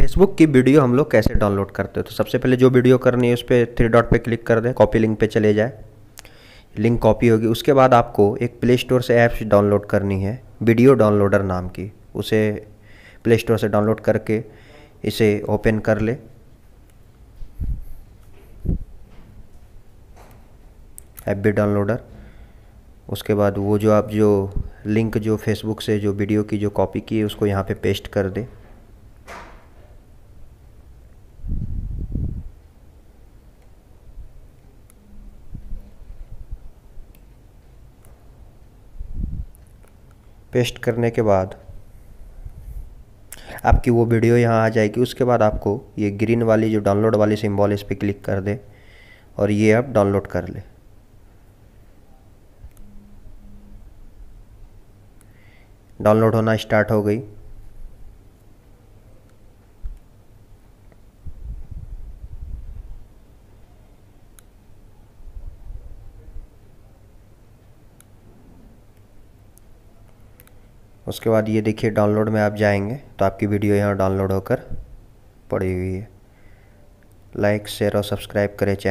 Facebook की video हम लोग कैसे डाउनलोड करते हो तो सबसे पहले जो वीडियो करनी है उस पर थ्री डॉट पे क्लिक कर दें कॉपी लिंक पे चले जाए लिंक कॉपी होगी उसके बाद आपको एक प्ले स्टोर से ऐप्स डाउनलोड करनी है वीडियो डाउनलोडर नाम की उसे प्ले स्टोर से डाउनलोड करके इसे ओपन कर ले ऐप भी डाउनलोडर उसके बाद वो जो आप जो लिंक जो फेसबुक से जो वीडियो की जो कॉपी की है उसको यहाँ पे पेस्ट कर दें पेस्ट करने के बाद आपकी वो वीडियो यहाँ आ जाएगी उसके बाद आपको ये ग्रीन वाली जो डाउनलोड वाली सिम्बॉल इस पर क्लिक कर दे और ये आप डाउनलोड कर लें डाउनलोड होना स्टार्ट हो गई उसके बाद ये देखिए डाउनलोड में आप जाएंगे तो आपकी वीडियो यहाँ डाउनलोड होकर पड़ी हुई है लाइक शेयर और सब्सक्राइब करें चैनल